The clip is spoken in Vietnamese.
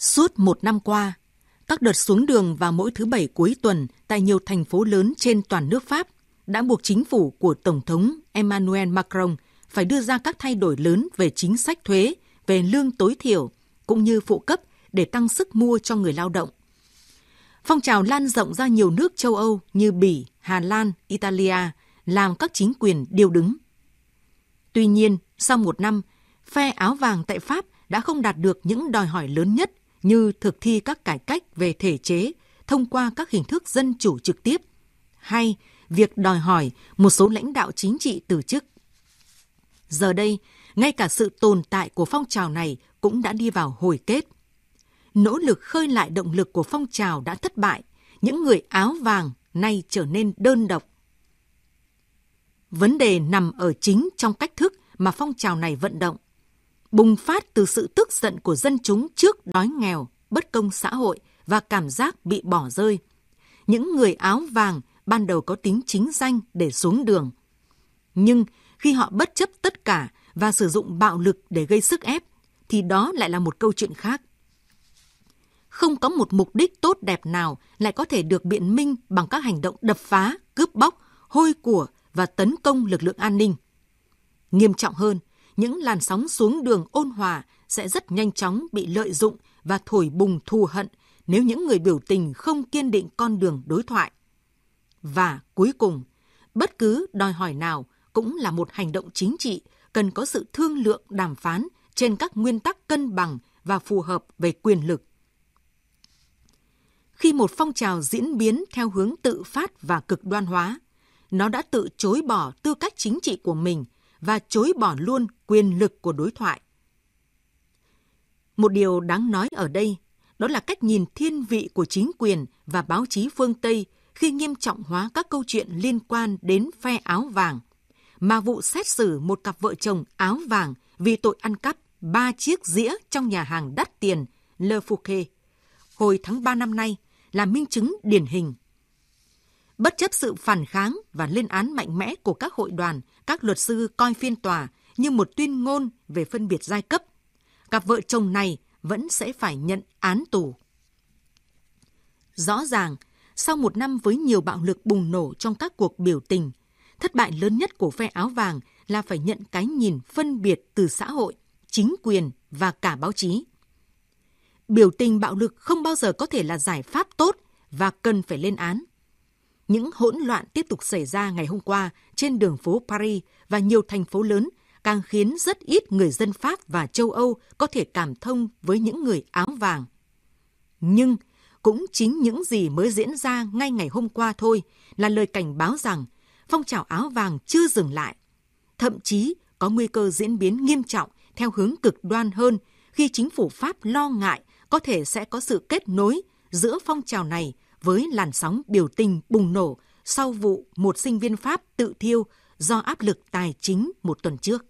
Suốt một năm qua, các đợt xuống đường vào mỗi thứ Bảy cuối tuần tại nhiều thành phố lớn trên toàn nước Pháp đã buộc chính phủ của Tổng thống Emmanuel Macron phải đưa ra các thay đổi lớn về chính sách thuế, về lương tối thiểu, cũng như phụ cấp để tăng sức mua cho người lao động. Phong trào lan rộng ra nhiều nước châu Âu như Bỉ, Hà Lan, Italia, làm các chính quyền điều đứng. Tuy nhiên, sau một năm, phe áo vàng tại Pháp đã không đạt được những đòi hỏi lớn nhất như thực thi các cải cách về thể chế thông qua các hình thức dân chủ trực tiếp hay việc đòi hỏi một số lãnh đạo chính trị từ chức. Giờ đây, ngay cả sự tồn tại của phong trào này cũng đã đi vào hồi kết. Nỗ lực khơi lại động lực của phong trào đã thất bại, những người áo vàng nay trở nên đơn độc. Vấn đề nằm ở chính trong cách thức mà phong trào này vận động – bùng phát từ sự tức giận của dân chúng trước đói nghèo, bất công xã hội và cảm giác bị bỏ rơi. Những người áo vàng ban đầu có tính chính danh để xuống đường. Nhưng khi họ bất chấp tất cả và sử dụng bạo lực để gây sức ép, thì đó lại là một câu chuyện khác. Không có một mục đích tốt đẹp nào lại có thể được biện minh bằng các hành động đập phá, cướp bóc, hôi của và tấn công lực lượng an ninh. Nghiêm trọng hơn, những làn sóng xuống đường ôn hòa sẽ rất nhanh chóng bị lợi dụng và thổi bùng thù hận nếu những người biểu tình không kiên định con đường đối thoại. Và cuối cùng, bất cứ đòi hỏi nào cũng là một hành động chính trị cần có sự thương lượng đàm phán trên các nguyên tắc cân bằng và phù hợp về quyền lực. Khi một phong trào diễn biến theo hướng tự phát và cực đoan hóa, nó đã tự chối bỏ tư cách chính trị của mình – và chối bỏ luôn quyền lực của đối thoại. Một điều đáng nói ở đây đó là cách nhìn thiên vị của chính quyền và báo chí phương Tây khi nghiêm trọng hóa các câu chuyện liên quan đến phe áo vàng, mà vụ xét xử một cặp vợ chồng áo vàng vì tội ăn cắp ba chiếc dĩa trong nhà hàng đắt tiền Le Fouquet hồi tháng 3 năm nay là minh chứng điển hình Bất chấp sự phản kháng và lên án mạnh mẽ của các hội đoàn, các luật sư coi phiên tòa như một tuyên ngôn về phân biệt giai cấp, cặp vợ chồng này vẫn sẽ phải nhận án tù. Rõ ràng, sau một năm với nhiều bạo lực bùng nổ trong các cuộc biểu tình, thất bại lớn nhất của phe áo vàng là phải nhận cái nhìn phân biệt từ xã hội, chính quyền và cả báo chí. Biểu tình bạo lực không bao giờ có thể là giải pháp tốt và cần phải lên án những hỗn loạn tiếp tục xảy ra ngày hôm qua trên đường phố Paris và nhiều thành phố lớn càng khiến rất ít người dân Pháp và châu Âu có thể cảm thông với những người áo vàng. Nhưng cũng chính những gì mới diễn ra ngay ngày hôm qua thôi là lời cảnh báo rằng phong trào áo vàng chưa dừng lại, thậm chí có nguy cơ diễn biến nghiêm trọng theo hướng cực đoan hơn khi chính phủ Pháp lo ngại có thể sẽ có sự kết nối giữa phong trào này với làn sóng biểu tình bùng nổ sau vụ một sinh viên Pháp tự thiêu do áp lực tài chính một tuần trước.